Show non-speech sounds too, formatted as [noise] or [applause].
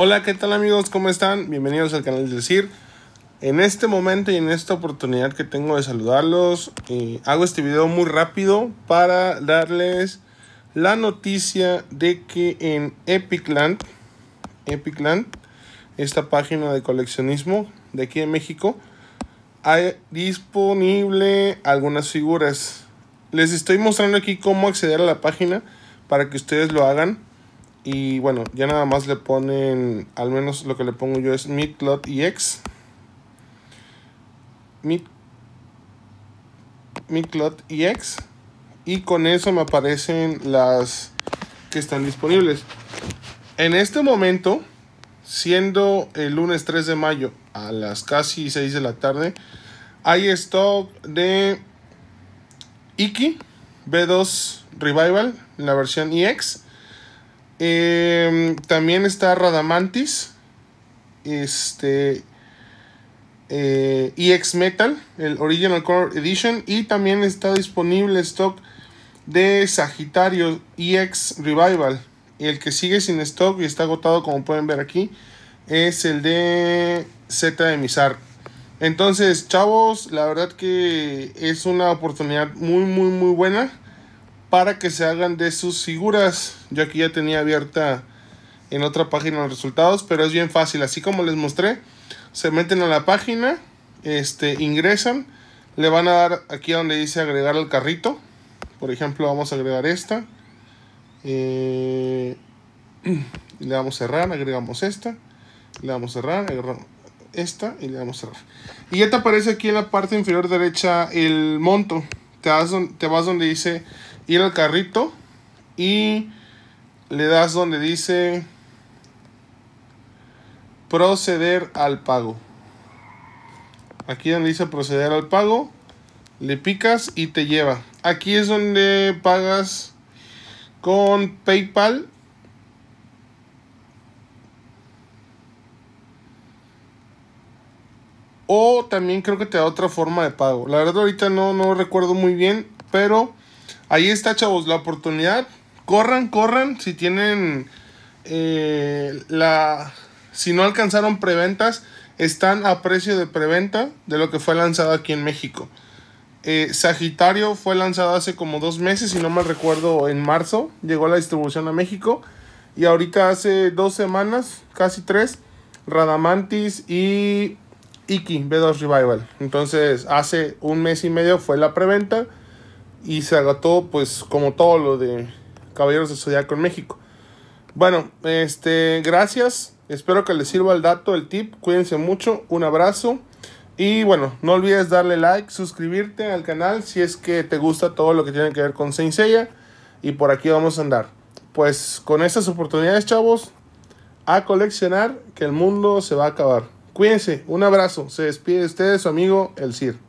Hola, ¿qué tal amigos? ¿Cómo están? Bienvenidos al canal de CIR En este momento y en esta oportunidad que tengo de saludarlos, eh, hago este video muy rápido para darles la noticia de que en Epicland, Epicland, esta página de coleccionismo de aquí en México, hay disponible algunas figuras. Les estoy mostrando aquí cómo acceder a la página para que ustedes lo hagan. Y bueno, ya nada más le ponen, al menos lo que le pongo yo es midcloth y ex. Mid, y ex. Y con eso me aparecen las que están disponibles. En este momento, siendo el lunes 3 de mayo a las casi 6 de la tarde, hay stock de Iki B2 Revival, la versión EX Em, también está Radamantis. Este. EX eh, e Metal, el Original Color Edition. Y también está disponible stock de Sagitario EX Revival. Y el que sigue sin stock y está agotado, como pueden ver aquí, es el de Z de Mizar. Entonces, chavos, la verdad que es una oportunidad muy, muy, muy buena para que se hagan de sus figuras. Yo aquí ya tenía abierta en otra página los resultados, pero es bien fácil. Así como les mostré, se meten a la página, este, ingresan, le van a dar aquí donde dice agregar al carrito. Por ejemplo, vamos a agregar esta. y eh, [clears throat] le damos cerrar, agregamos esta. Le a cerrar, agregamos esta y le a cerrar. Y ya te aparece aquí en la parte inferior derecha el monto. Te te vas donde dice ir al carrito y le das donde dice proceder al pago. Aquí donde dice proceder al pago, le picas y te lleva. Aquí es donde pagas con PayPal. O también creo que te da otra forma de pago. La verdad ahorita no, no recuerdo muy bien, pero Ahí está, chavos, la oportunidad. Corran, corran. Si tienen eh, la... Si no alcanzaron preventas, están a precio de preventa de lo que fue lanzado aquí en México. Eh, Sagitario fue lanzado hace como dos meses, si no me recuerdo, en marzo. Llegó la distribución a México. Y ahorita hace dos semanas, casi tres, Radamantis y Iki, B2 Revival. Entonces, hace un mes y medio fue la preventa y se agotó pues como todo lo de Caballeros de Zodiaco en México. Bueno, este, gracias. Espero que les sirva el dato, el tip. Cuídense mucho. Un abrazo. Y bueno, no olvides darle like, suscribirte al canal si es que te gusta todo lo que tiene que ver con Senseiya. Y por aquí vamos a andar. Pues con estas oportunidades, chavos, a coleccionar que el mundo se va a acabar. Cuídense, un abrazo. Se despide de ustedes su amigo El Cir.